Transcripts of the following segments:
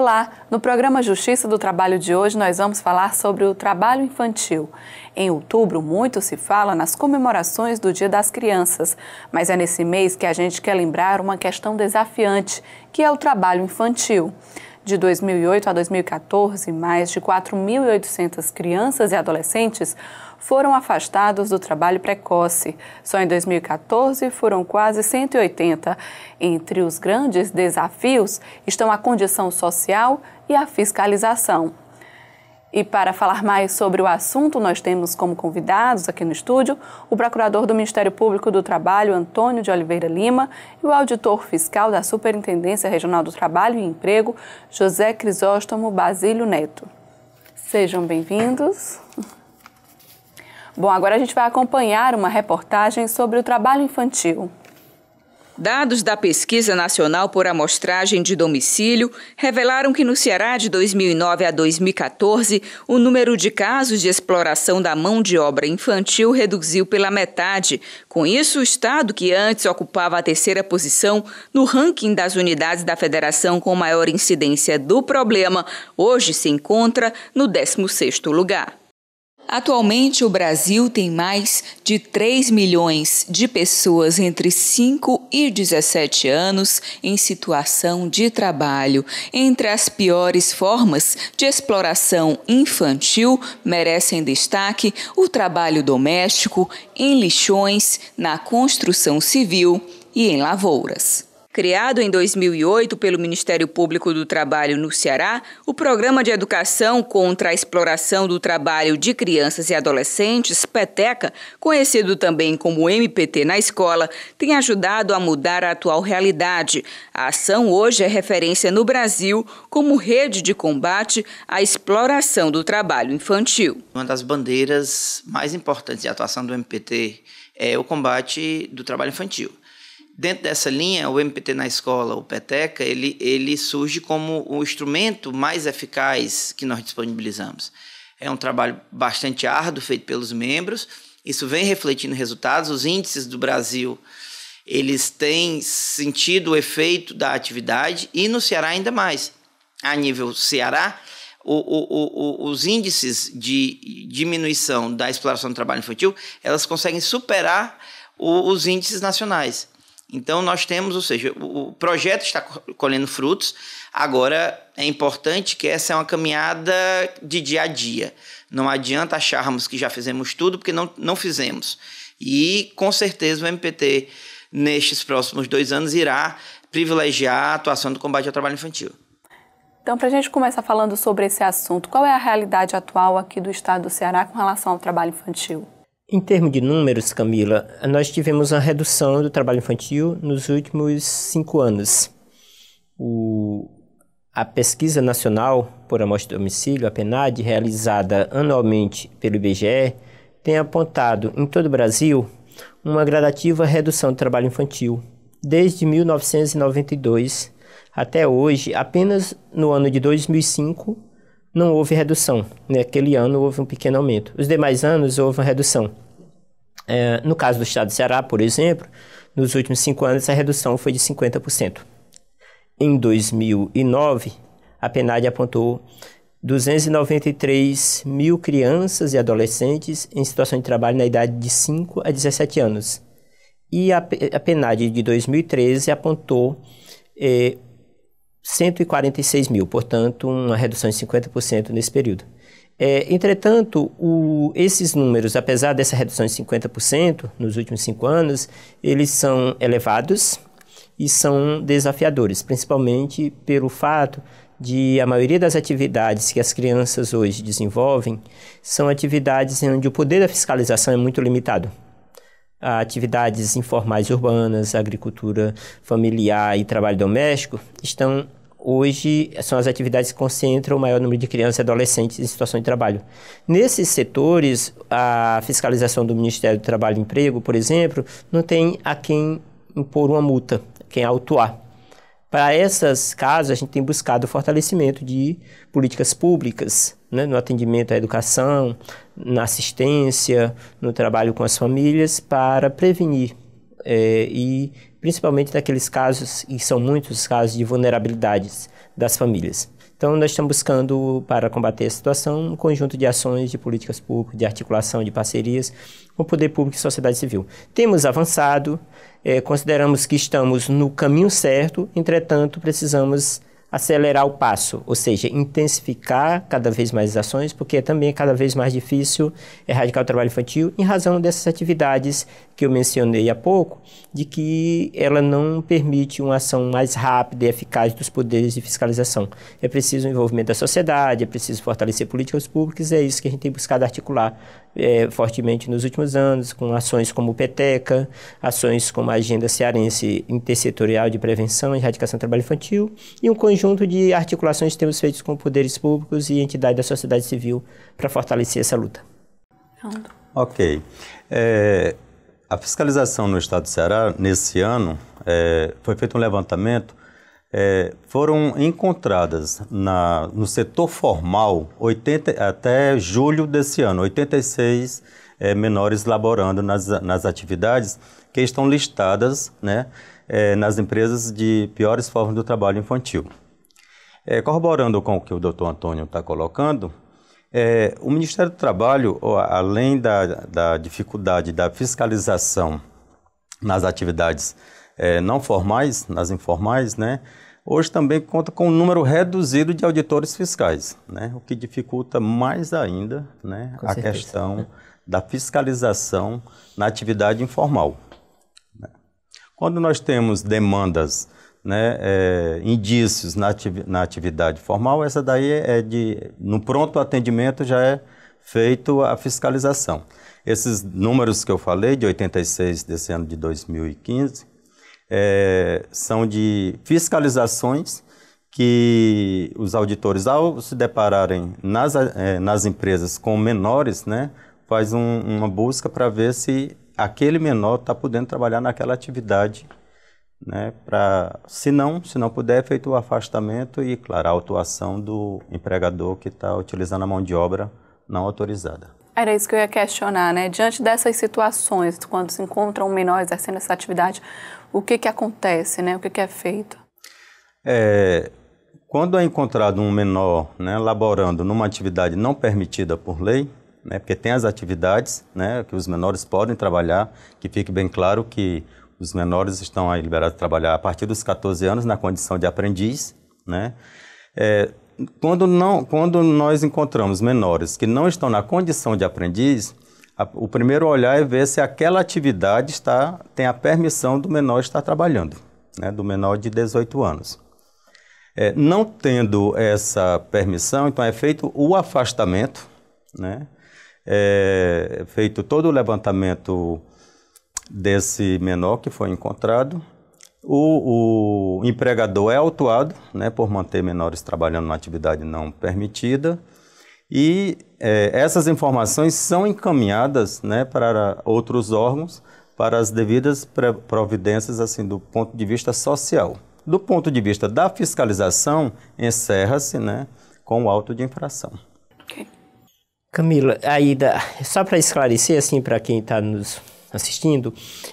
Olá! No programa Justiça do Trabalho de hoje, nós vamos falar sobre o trabalho infantil. Em outubro, muito se fala nas comemorações do Dia das Crianças, mas é nesse mês que a gente quer lembrar uma questão desafiante, que é o trabalho infantil. De 2008 a 2014, mais de 4.800 crianças e adolescentes foram afastados do trabalho precoce. Só em 2014 foram quase 180. Entre os grandes desafios estão a condição social e a fiscalização. E para falar mais sobre o assunto, nós temos como convidados aqui no estúdio o procurador do Ministério Público do Trabalho, Antônio de Oliveira Lima, e o auditor fiscal da Superintendência Regional do Trabalho e Emprego, José Crisóstomo Basílio Neto. Sejam bem-vindos. Bom, agora a gente vai acompanhar uma reportagem sobre o trabalho infantil. Dados da Pesquisa Nacional por Amostragem de Domicílio revelaram que no Ceará de 2009 a 2014, o número de casos de exploração da mão de obra infantil reduziu pela metade. Com isso, o estado que antes ocupava a terceira posição no ranking das unidades da federação com maior incidência do problema, hoje se encontra no 16º lugar. Atualmente, o Brasil tem mais de 3 milhões de pessoas entre 5 e 17 anos em situação de trabalho. Entre as piores formas de exploração infantil, merecem destaque o trabalho doméstico, em lixões, na construção civil e em lavouras. Criado em 2008 pelo Ministério Público do Trabalho no Ceará, o Programa de Educação contra a Exploração do Trabalho de Crianças e Adolescentes, PETECA, conhecido também como MPT na Escola, tem ajudado a mudar a atual realidade. A ação hoje é referência no Brasil como rede de combate à exploração do trabalho infantil. Uma das bandeiras mais importantes de atuação do MPT é o combate do trabalho infantil. Dentro dessa linha, o MPT na escola, o PETECA, ele, ele surge como o instrumento mais eficaz que nós disponibilizamos. É um trabalho bastante árduo feito pelos membros, isso vem refletindo resultados. Os índices do Brasil eles têm sentido o efeito da atividade e no Ceará ainda mais. A nível Ceará, o, o, o, os índices de diminuição da exploração do trabalho infantil elas conseguem superar os índices nacionais. Então, nós temos, ou seja, o projeto está colhendo frutos. Agora, é importante que essa é uma caminhada de dia a dia. Não adianta acharmos que já fizemos tudo, porque não, não fizemos. E, com certeza, o MPT, nestes próximos dois anos, irá privilegiar a atuação do combate ao trabalho infantil. Então, para a gente começar falando sobre esse assunto, qual é a realidade atual aqui do estado do Ceará com relação ao trabalho infantil? Em termos de números, Camila, nós tivemos uma redução do trabalho infantil nos últimos cinco anos. O, a Pesquisa Nacional por Amostra de Domicílio, a PNAD, realizada anualmente pelo IBGE, tem apontado em todo o Brasil uma gradativa redução do trabalho infantil. Desde 1992 até hoje, apenas no ano de 2005, não houve redução. Naquele né? ano houve um pequeno aumento. Os demais anos houve uma redução. É, no caso do estado do Ceará, por exemplo, nos últimos cinco anos a redução foi de 50%. Em 2009, a PNAD apontou 293 mil crianças e adolescentes em situação de trabalho na idade de 5 a 17 anos. E a, a PNAD de 2013 apontou eh, 146 mil, portanto, uma redução de 50% nesse período. É, entretanto, o, esses números, apesar dessa redução de 50% nos últimos cinco anos, eles são elevados e são desafiadores, principalmente pelo fato de a maioria das atividades que as crianças hoje desenvolvem são atividades onde o poder da fiscalização é muito limitado a atividades informais urbanas, agricultura familiar e trabalho doméstico estão hoje são as atividades que concentram o maior número de crianças e adolescentes em situação de trabalho. Nesses setores, a fiscalização do Ministério do Trabalho e Emprego, por exemplo, não tem a quem impor uma multa, quem autuar. Para essas casos, a gente tem buscado o fortalecimento de políticas públicas né, no atendimento à educação, na assistência, no trabalho com as famílias, para prevenir é, e principalmente naqueles casos, e são muitos casos de vulnerabilidades das famílias. Então, nós estamos buscando, para combater a situação, um conjunto de ações, de políticas públicas, de articulação, de parcerias com o poder público e sociedade civil. Temos avançado, é, consideramos que estamos no caminho certo, entretanto, precisamos acelerar o passo, ou seja, intensificar cada vez mais as ações, porque também é cada vez mais difícil erradicar o trabalho infantil em razão dessas atividades que eu mencionei há pouco, de que ela não permite uma ação mais rápida e eficaz dos poderes de fiscalização. É preciso o envolvimento da sociedade, é preciso fortalecer políticas públicas, é isso que a gente tem buscado articular é, fortemente nos últimos anos, com ações como o PETECA, ações como a Agenda Cearense Intersetorial de Prevenção e Erradicação do Trabalho Infantil, e um conjunto de articulações que temos feito com poderes públicos e entidades da sociedade civil para fortalecer essa luta. Ok. É, a fiscalização no Estado do Ceará, nesse ano, é, foi feito um levantamento é, foram encontradas na, no setor formal 80, até julho desse ano, 86 é, menores laborando nas, nas atividades que estão listadas né, é, nas empresas de piores formas do trabalho infantil. É, corroborando com o que o doutor Antônio está colocando, é, o Ministério do Trabalho, além da, da dificuldade da fiscalização nas atividades é, não formais, nas informais, né? Hoje também conta com um número reduzido de auditores fiscais, né? o que dificulta mais ainda né? Com a certeza. questão né. da fiscalização na atividade informal. Né. Quando nós temos demandas, né, é, indícios na, na, atividade formal, essa daí é de no pronto atendimento já é feito a fiscalização. Esses números que eu falei de 86 desse ano de 2015 é, são de fiscalizações que os auditores, ao se depararem nas, é, nas empresas com menores, né, faz um, uma busca para ver se aquele menor está podendo trabalhar naquela atividade, né, para, se não, se não puder, é feito o afastamento e, claro, a autuação do empregador que está utilizando a mão de obra não autorizada. Era isso que eu ia questionar, né? Diante dessas situações, quando se encontram menores exercendo essa atividade, o que, que acontece, né? o que, que é feito? É, quando é encontrado um menor né, laborando numa atividade não permitida por lei, né, porque tem as atividades né, que os menores podem trabalhar, que fique bem claro que os menores estão liberados de trabalhar a partir dos 14 anos na condição de aprendiz. Né? É, quando, não, quando nós encontramos menores que não estão na condição de aprendiz, o primeiro olhar é ver se aquela atividade está, tem a permissão do menor estar trabalhando, né, do menor de 18 anos. É, não tendo essa permissão, então é feito o afastamento, né, é feito todo o levantamento desse menor que foi encontrado. O, o empregador é autuado né, por manter menores trabalhando na atividade não permitida e é, essas informações são encaminhadas né, para outros órgãos para as devidas providências assim do ponto de vista social. Do ponto de vista da fiscalização, encerra-se né, com o auto de infração. Camila, aí dá, só para esclarecer assim para quem está nos assistindo,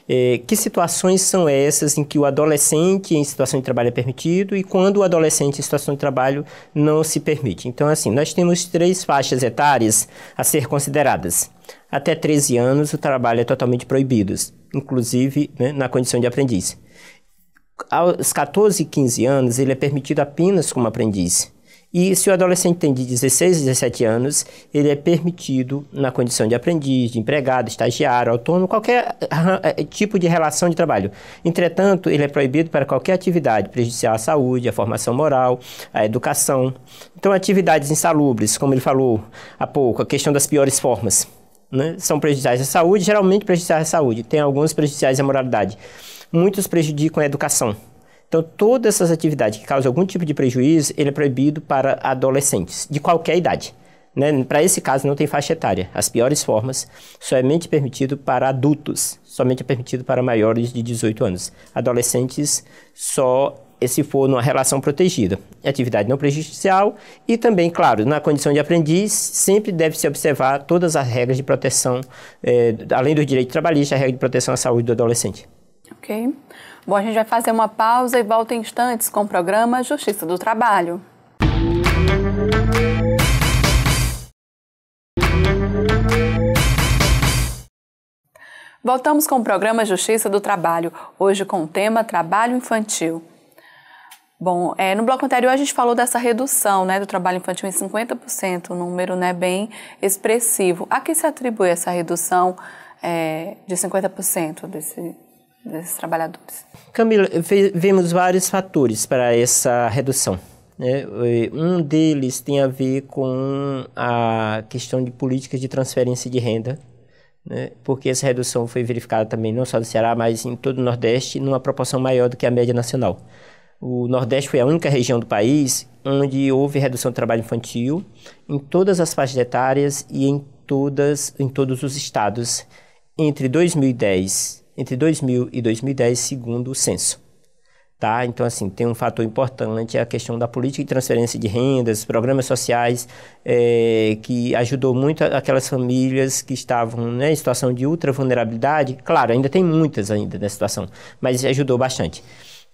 é, que situações são essas em que o adolescente em situação de trabalho é permitido e quando o adolescente em situação de trabalho não se permite? Então, assim, nós temos três faixas etárias a ser consideradas. Até 13 anos, o trabalho é totalmente proibido, inclusive né, na condição de aprendiz. Aos 14 e 15 anos, ele é permitido apenas como aprendiz. E se o adolescente tem de 16 a 17 anos, ele é permitido, na condição de aprendiz, de empregado, estagiário, autônomo, qualquer eh, eh, tipo de relação de trabalho. Entretanto, ele é proibido para qualquer atividade prejudicial à saúde, à formação moral, à educação. Então, atividades insalubres, como ele falou há pouco, a questão das piores formas, né? são prejudiciais à saúde, geralmente prejudiciais à saúde, tem alguns prejudiciais à moralidade. Muitos prejudicam a educação. Então, todas essas atividades que causam algum tipo de prejuízo, ele é proibido para adolescentes, de qualquer idade. Né? Para esse caso, não tem faixa etária. As piores formas, somente é permitido para adultos, somente é permitido para maiores de 18 anos. Adolescentes, só se for numa relação protegida. É atividade não prejudicial e também, claro, na condição de aprendiz, sempre deve-se observar todas as regras de proteção, eh, além do direito trabalhista, a regra de proteção à saúde do adolescente. Ok. Bom, a gente vai fazer uma pausa e volta em instantes com o programa Justiça do Trabalho. Voltamos com o programa Justiça do Trabalho, hoje com o tema Trabalho Infantil. Bom, é, no bloco anterior a gente falou dessa redução né, do trabalho infantil em 50%, um número né, bem expressivo. A que se atribui essa redução é, de 50% desse desses trabalhadores. Camila, vemos vários fatores para essa redução. Né? Um deles tem a ver com a questão de políticas de transferência de renda, né? porque essa redução foi verificada também não só no Ceará, mas em todo o Nordeste, numa proporção maior do que a média nacional. O Nordeste foi a única região do país onde houve redução do trabalho infantil em todas as faixas etárias e em, todas, em todos os estados entre 2010 entre 2000 e 2010, segundo o censo. Tá? Então, assim, tem um fator importante, é a questão da política de transferência de rendas, programas sociais, é, que ajudou muito aquelas famílias que estavam né, em situação de ultra vulnerabilidade. Claro, ainda tem muitas ainda nessa situação, mas ajudou bastante.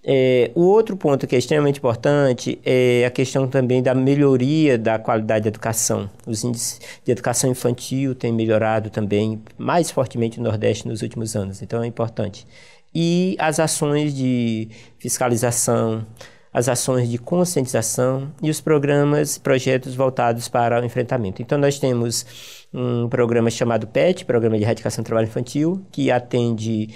É, o outro ponto que é extremamente importante é a questão também da melhoria da qualidade da educação. Os índices de educação infantil têm melhorado também mais fortemente no Nordeste nos últimos anos, então é importante. E as ações de fiscalização, as ações de conscientização e os programas, projetos voltados para o enfrentamento. Então, nós temos um programa chamado PET, Programa de Erradicação do Trabalho Infantil, que atende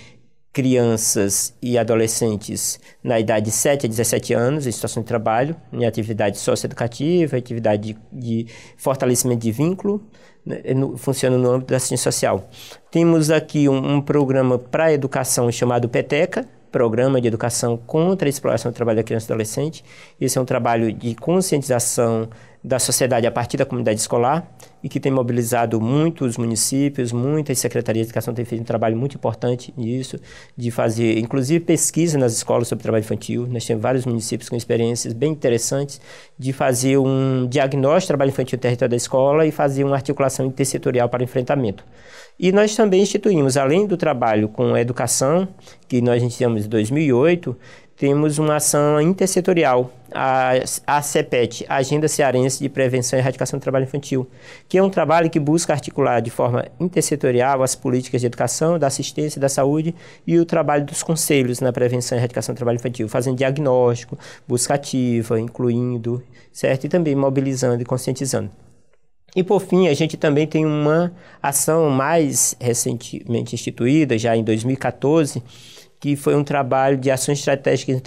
crianças e adolescentes na idade de 7 a 17 anos em situação de trabalho, em atividade socioeducativa, atividade de, de fortalecimento de vínculo, né, no, funciona no âmbito da assistência social. Temos aqui um, um programa para educação chamado PETECA, programa de educação contra a exploração do trabalho da criança e adolescente. Esse é um trabalho de conscientização da sociedade a partir da comunidade escolar e que tem mobilizado muitos municípios, muitas secretarias de educação têm feito um trabalho muito importante nisso, de fazer inclusive pesquisa nas escolas sobre trabalho infantil. Nós temos vários municípios com experiências bem interessantes de fazer um diagnóstico do trabalho infantil no território da escola e fazer uma articulação intersetorial para enfrentamento. E nós também instituímos, além do trabalho com a educação, que nós iniciamos em 2008, temos uma ação intersetorial, a, a CEPET, Agenda Cearense de Prevenção e Erradicação do Trabalho Infantil, que é um trabalho que busca articular de forma intersetorial as políticas de educação, da assistência, da saúde e o trabalho dos conselhos na prevenção e erradicação do trabalho infantil, fazendo diagnóstico, busca ativa, incluindo, certo? E também mobilizando e conscientizando. E por fim, a gente também tem uma ação mais recentemente instituída, já em 2014, que foi um trabalho de ações estratégicas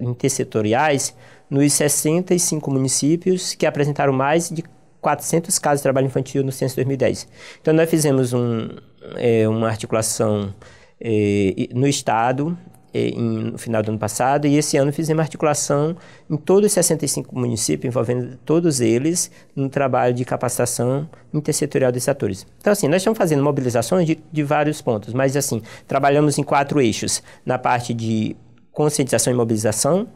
intersetoriais nos 65 municípios que apresentaram mais de 400 casos de trabalho infantil no Censo 2010. Então, nós fizemos um, é, uma articulação é, no Estado, é, em, no final do ano passado, e esse ano fizemos articulação em todos os 65 municípios, envolvendo todos eles, no trabalho de capacitação intersetorial desses atores. Então, assim, nós estamos fazendo mobilizações de, de vários pontos, mas, assim, trabalhamos em quatro eixos. Na parte de conscientização e mobilização,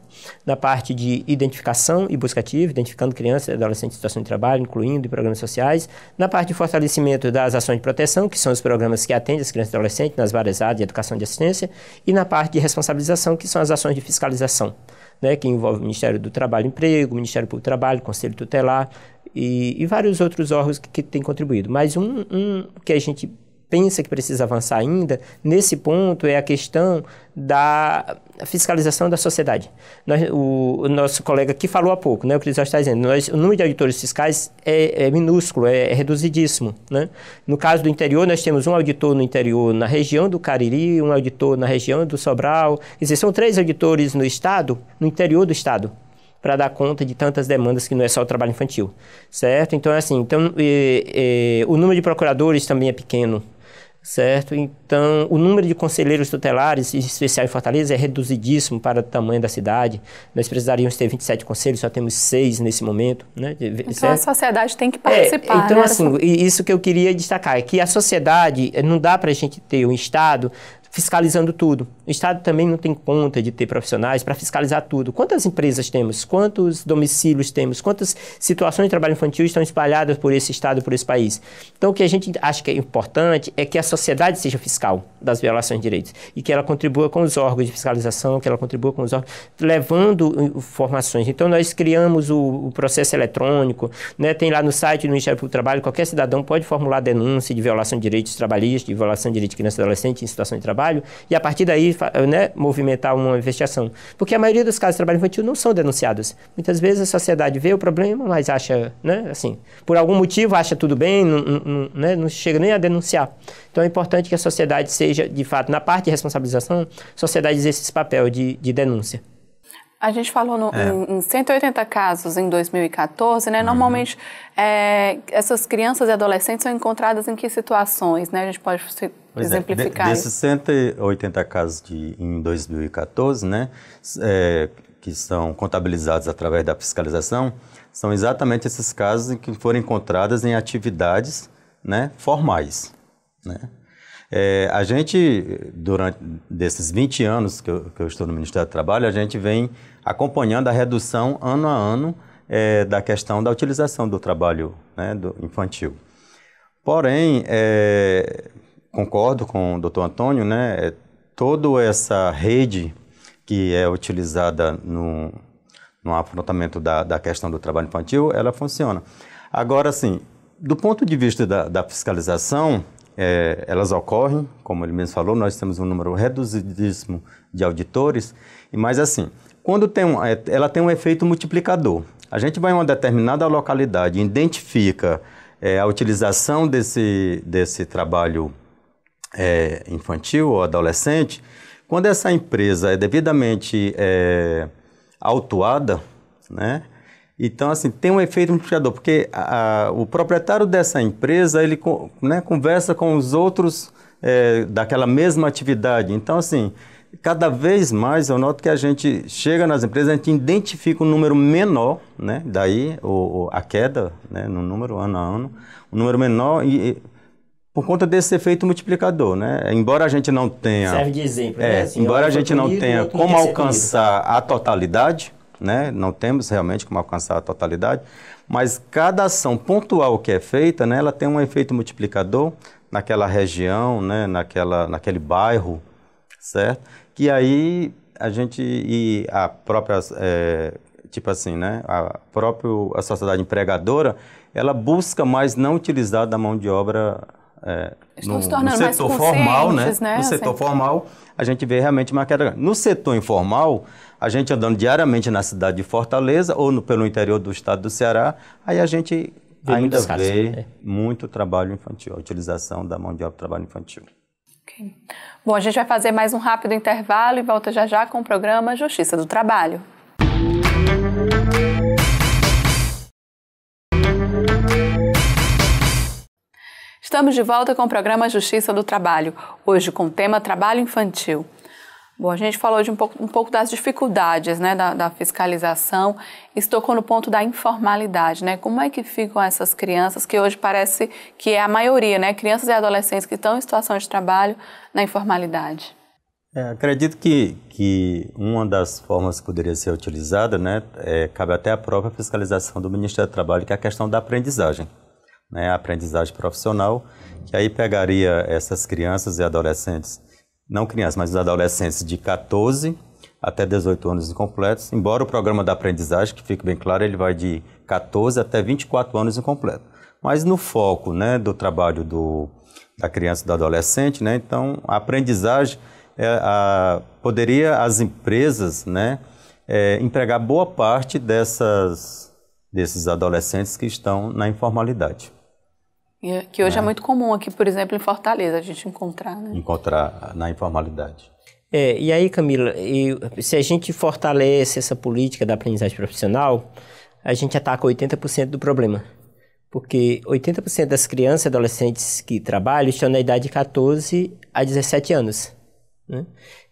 na parte de identificação e busca ativa, identificando crianças e adolescentes em situação de trabalho, incluindo em programas sociais, na parte de fortalecimento das ações de proteção, que são os programas que atendem as crianças e adolescentes nas várias áreas de educação e de assistência, e na parte de responsabilização, que são as ações de fiscalização, né, que envolve o Ministério do Trabalho e Emprego, o Ministério do Trabalho, Conselho Tutelar e, e vários outros órgãos que, que têm contribuído. Mas um, um que a gente pensa que precisa avançar ainda, nesse ponto é a questão da fiscalização da sociedade. Nós, o, o, nosso colega que falou há pouco, né, o Cris está dizendo, nós, o número de auditores fiscais é, é minúsculo, é, é, reduzidíssimo. Né? No caso do interior, nós temos um auditor no interior na região do Cariri, um auditor na região do Sobral, dizer, são três auditores no estado, no interior do estado para dar conta de tantas demandas que não é só o trabalho infantil, certo? Então, assim, então, e, e, o número de procuradores também é pequeno, certo? Então, o número de conselheiros tutelares, em especial em Fortaleza, é reduzidíssimo para o tamanho da cidade. Nós precisaríamos ter 27 conselhos, só temos seis nesse momento. Né? Então, certo? a sociedade tem que participar. É, então, né? assim, isso que eu queria destacar, é que a sociedade, eh, não dá para a gente ter um Estado fiscalizando tudo. O Estado também não tem conta de ter profissionais para fiscalizar tudo. Quantas empresas temos? Quantos domicílios temos? Quantas situações de trabalho infantil estão espalhadas por esse Estado, por esse país? Então, o que a gente acha que é importante é que a sociedade seja fiscal das violações de direitos e que ela contribua com os órgãos de fiscalização, que ela contribua com os órgãos, levando eh, informações. Então, nós criamos o, o processo eletrônico, né? tem lá no site do Ministério Público do Trabalho, qualquer cidadão pode formular denúncia de violação de direitos trabalhistas, de violação de direitos de criança e adolescente em situação de trabalho, trabalho e a partir daí né, movimentar uma investigação. Porque a maioria dos casos de trabalho infantil não são denunciados. Muitas vezes a sociedade vê o problema, mas acha, né, assim, por algum motivo acha tudo bem, não, não, né, não chega nem a denunciar. Então é importante que a sociedade seja, de fato, na parte de responsabilização, a sociedade exerça esse papel de, de denúncia. A gente falou no, é. em, em 180 casos em 2014, né? Uhum. Normalmente, é, essas crianças e adolescentes são encontradas em que situações, né? A gente pode Pois exemplificar é. De, desses 180 casos de, em 2014, né, é, que são contabilizados através da fiscalização, são exatamente esses casos em que foram encontradas em atividades né, formais. Né? É, a gente, durante desses 20 anos que eu, que eu, estou no Ministério do Trabalho, a gente vem acompanhando a redução ano a ano é, da questão da utilização do trabalho né, do infantil. Porém, é, concordo com o Dr. Antônio, né? É, Toda essa rede que é utilizada no, no afrontamento da, da questão do trabalho infantil, ela funciona. Agora, sim, do ponto de vista da, da fiscalização, é, elas ocorrem, como ele mesmo falou, nós temos um número reduzidíssimo de auditores, mas assim, quando tem um, é, ela tem um efeito multiplicador. A gente vai em uma determinada localidade, identifica é, a utilização desse, desse trabalho é, infantil ou adolescente, quando essa empresa é devidamente é, autuada, né? Então, assim, tem um efeito multiplicador, porque a, a, o proprietário dessa empresa, ele né, conversa com os outros é, daquela mesma atividade. Então, assim, cada vez mais eu noto que a gente chega nas empresas, a gente identifica um número menor, né? Daí o, o a queda né? no número ano a ano, um número menor e, e por conta desse efeito multiplicador, né? Embora a gente não tenha serve de exemplo, é, né? assim, embora a gente não tenha como é alcançar a totalidade, né? Não temos realmente como alcançar a totalidade, mas cada ação pontual que é feita, né? Ela tem um efeito multiplicador naquela região, né? Naquela, naquele bairro, certo? Que aí a gente e a própria é, tipo assim, né? A própria a sociedade empregadora, ela busca mais não utilizar da mão de obra é, no, se no setor formal, né? né? No setor formal, a gente vê realmente uma queda grande. No setor informal, a gente andando diariamente na cidade de Fortaleza ou no, pelo interior do estado do Ceará, aí a gente vê ainda vê né? é. muito trabalho infantil, a utilização da mão de obra de trabalho infantil. Okay. Bom, a gente vai fazer mais um rápido intervalo e volta já já com o programa Justiça do Trabalho. Estamos de volta com o programa Justiça do Trabalho, hoje com o tema Trabalho Infantil. Bom, a gente falou de um pouco, um pouco das dificuldades né, da, da, fiscalização, estocou no ponto da informalidade, né? Como é que ficam essas crianças, que hoje parece que é a maioria, né? Crianças e adolescentes que estão em situação de trabalho na informalidade. É, acredito que, que uma das formas que poderia ser utilizada, né, é, cabe até a própria fiscalização do Ministério do Trabalho, que é a questão da aprendizagem né, a aprendizagem profissional, que aí pegaria essas crianças e adolescentes, não crianças, mas os adolescentes de 14 até 18 anos incompletos, embora o programa da aprendizagem, que fique bem claro, ele vai de 14 até 24 anos incompleto. Mas no foco né, do trabalho do, da criança e do adolescente, né, então a aprendizagem é, a, poderia as empresas né, é, empregar boa parte dessas, desses adolescentes que estão na informalidade. É, que hoje é. é muito comum aqui, por exemplo, em Fortaleza, a gente encontrar. Né? Encontrar na informalidade. É, e aí, Camila, e se a gente fortalece essa política da aprendizagem profissional, a gente ataca 80% do problema. Porque 80% das crianças e adolescentes que trabalham estão na idade de 14 a 17 anos. Né?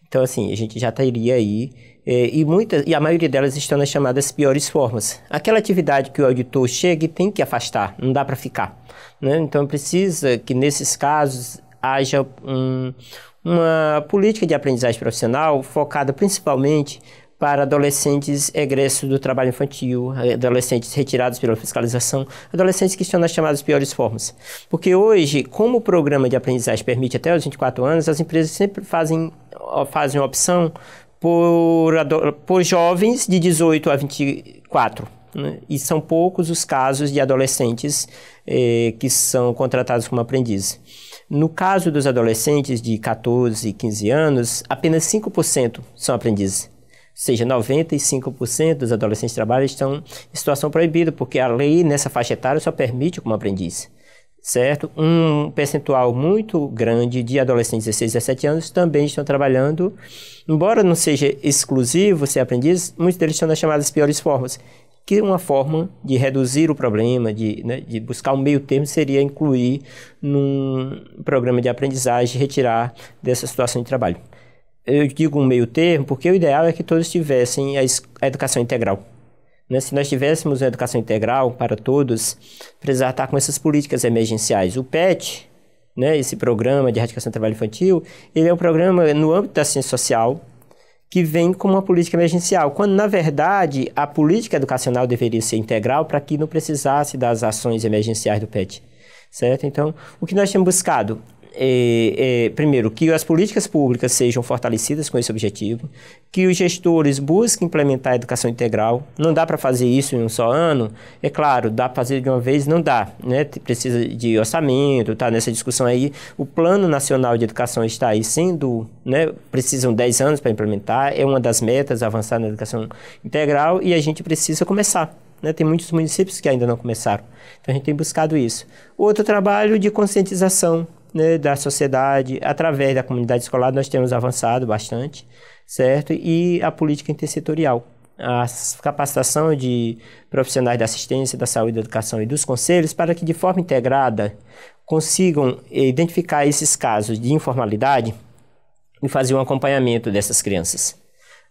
Então, assim, a gente já estaria aí é, e, e a maioria delas estão nas chamadas piores formas. Aquela atividade que o auditor chega e tem que afastar, não dá para ficar. Né? Então precisa que nesses casos haja um, uma política de aprendizagem profissional focada principalmente para adolescentes egressos do trabalho infantil, adolescentes retirados pela fiscalização, adolescentes que estão nas chamadas piores formas. Porque hoje, como o programa de aprendizagem permite até os 24 anos, as empresas sempre fazem, fazem opção por, por jovens de 18 a 24. Né? E são poucos os casos de adolescentes eh, que são contratados como aprendiz. No caso dos adolescentes de 14 e 15 anos, apenas 5% são aprendizes. Ou seja, 95% dos adolescentes de trabalho estão em situação proibida, porque a lei nessa faixa etária só permite como aprendiz certo? Um percentual muito grande de adolescentes de 16, 17 anos também estão trabalhando, embora não seja exclusivo ser aprendiz, muitos deles estão nas chamadas piores formas, que uma forma de reduzir o problema, de, né, de buscar um meio termo, seria incluir num programa de aprendizagem, retirar dessa situação de trabalho. Eu digo um meio termo porque o ideal é que todos tivessem a, a educação integral, né? Se nós tivéssemos uma educação integral para todos, precisar estar com essas políticas emergenciais. O PET, né, esse programa de erradicação do trabalho infantil, ele é um programa no âmbito da ciência social que vem como uma política emergencial, quando na verdade a política educacional deveria ser integral para que não precisasse das ações emergenciais do PET certo? Então, o que nós temos buscado? é, é, primeiro, que as políticas públicas sejam fortalecidas com esse objetivo, que os gestores busquem implementar a educação integral. Não dá para fazer isso em um só ano, é claro, dá para fazer de uma vez, não dá. Né? Precisa de orçamento, está nessa discussão aí. O Plano Nacional de Educação está aí sendo, né? precisam 10 anos para implementar, é uma das metas avançar na educação integral e a gente precisa começar. Né? Tem muitos municípios que ainda não começaram. Então a gente tem buscado isso. Outro trabalho de conscientização né, da sociedade, através da comunidade escolar, nós temos avançado bastante, certo? E a política intersetorial. A capacitação de profissionais da assistência, da saúde, da educação e dos conselhos para que, de forma integrada, consigam identificar esses casos de informalidade e fazer um acompanhamento dessas crianças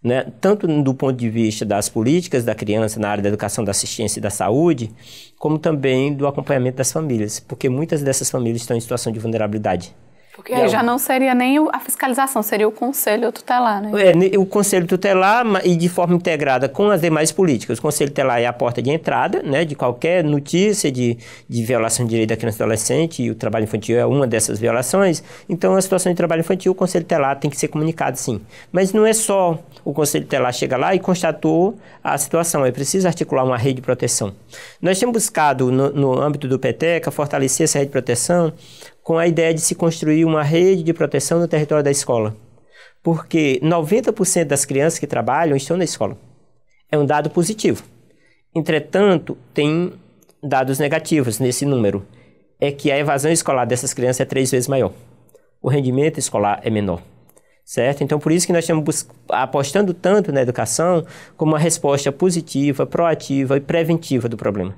né, tanto do ponto de vista das políticas da criança na área da educação, da assistência e da saúde, como também do acompanhamento das famílias, porque muitas dessas famílias estão em situação de vulnerabilidade. Porque aí é já não seria nem a fiscalização, seria o conselho tutelar, né? É, o conselho tutelar e de forma integrada com as demais políticas. O conselho tutelar é a porta de entrada, né, de qualquer notícia de, de violação de direito da criança e adolescente, e o trabalho infantil é uma dessas violações. Então, a situação de trabalho infantil, o conselho tutelar tem que ser comunicado, sim. Mas não é só o conselho tutelar chega lá e constatou a situação, é preciso articular uma rede de proteção. Nós temos buscado, no, no âmbito do PETECA, fortalecer essa rede de proteção, com a ideia de se construir uma rede de proteção no território da escola. Porque 90% das crianças que trabalham estão na escola. É um dado positivo. Entretanto, tem dados negativos nesse número. É que a evasão escolar dessas crianças é três vezes maior. O rendimento escolar é menor certo? Então, por isso que nós estamos apostando tanto na educação como uma resposta positiva, proativa e preventiva do problema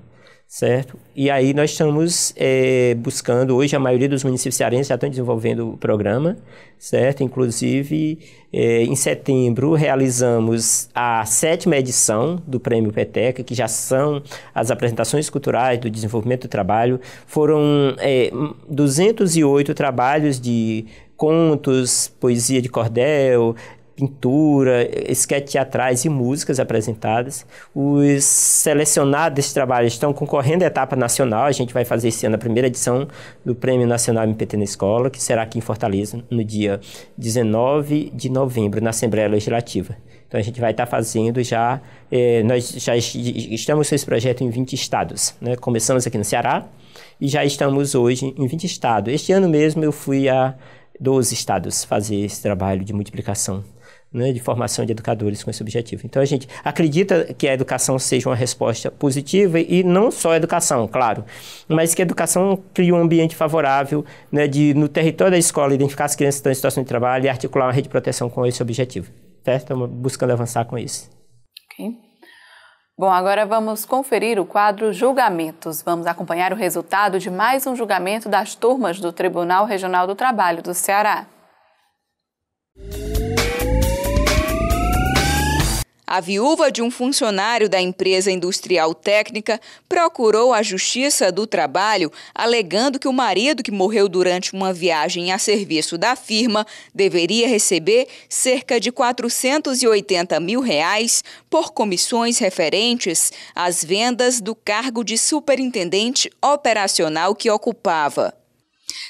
certo? E aí nós estamos é, buscando, hoje a maioria dos municípios cearenses já estão desenvolvendo o programa, certo? Inclusive, é, em setembro realizamos a sétima edição do Prêmio Peteca, que já são as apresentações culturais do desenvolvimento do trabalho. Foram é, 208 trabalhos de contos, poesia de cordel, pintura, esquete teatrais e músicas apresentadas. Os selecionados desse trabalho estão concorrendo à etapa nacional. A gente vai fazer esse ano a primeira edição do Prêmio Nacional MPT na Escola, que será aqui em Fortaleza, no dia 19 de novembro, na Assembleia Legislativa. Então a gente vai estar tá fazendo já. Eh, nós já estamos com esse projeto em 20 estados. Né? Começamos aqui no Ceará e já estamos hoje em 20 estados. Este ano mesmo eu fui a dos estados fazer esse trabalho de multiplicação, né, de formação de educadores com esse objetivo. Então a gente acredita que a educação seja uma resposta positiva e não só a educação, claro, mas que a educação crie um ambiente favorável né, de, no território da escola, identificar as crianças que estão em situação de trabalho e articular uma rede de proteção com esse objetivo. Certo? Estamos buscando avançar com isso. Okay. Bom, agora vamos conferir o quadro Julgamentos. Vamos acompanhar o resultado de mais um julgamento das turmas do Tribunal Regional do Trabalho do Ceará. A viúva de um funcionário da empresa industrial técnica procurou a Justiça do Trabalho alegando que o marido, que morreu durante uma viagem a serviço da firma, deveria receber cerca de 480 mil reais por comissões referentes às vendas do cargo de superintendente operacional que ocupava.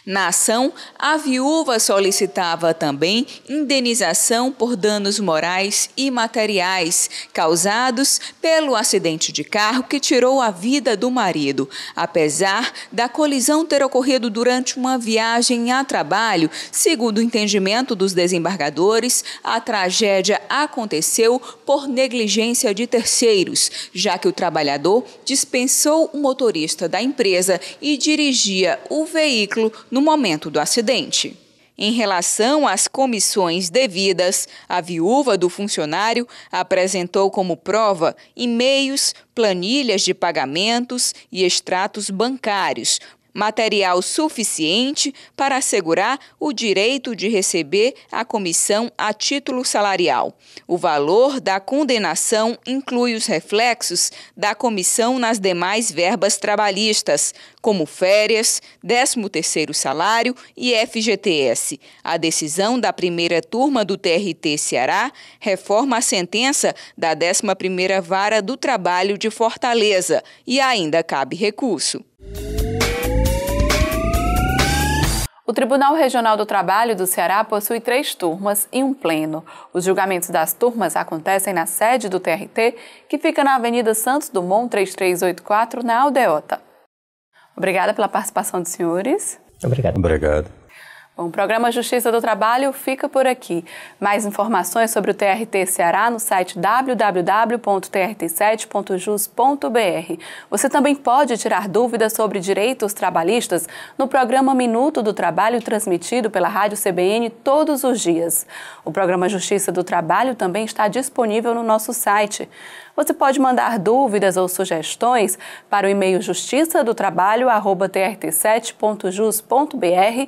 Na ação, a viúva solicitava também indenização por danos morais e materiais causados pelo acidente de carro que tirou a vida do marido. Apesar da colisão ter ocorrido durante uma viagem a trabalho, segundo o entendimento dos desembargadores, a tragédia aconteceu por negligência de terceiros, já que o trabalhador dispensou o motorista da empresa e dirigia o veículo veículo no momento do acidente. Em relação às comissões devidas, a viúva do funcionário apresentou como prova e-mails, planilhas de pagamentos e extratos bancários, material suficiente para assegurar o direito de receber a comissão a título salarial. O valor da condenação inclui os reflexos da comissão nas demais verbas trabalhistas, como férias, 13º salário e FGTS. A decisão da primeira turma do TRT Ceará reforma a sentença da 11ª Vara do Trabalho de Fortaleza e ainda cabe recurso. O Tribunal Regional do Trabalho do Ceará possui três turmas e um pleno. Os julgamentos das turmas acontecem na sede do TRT, que fica na Avenida Santos Dumont 3384, na Aldeota. Obrigada pela participação dos senhores. Obrigado. Obrigado. Bom, o programa Justiça do Trabalho fica por aqui. Mais informações sobre o TRT Ceará no site www.trt7.jus.br. Você também pode tirar dúvidas sobre direitos trabalhistas no programa Minuto do Trabalho, transmitido pela Rádio CBN todos os dias. O programa Justiça do Trabalho também está disponível no nosso site. Você pode mandar dúvidas ou sugestões para o e-mail justiça 7jusbr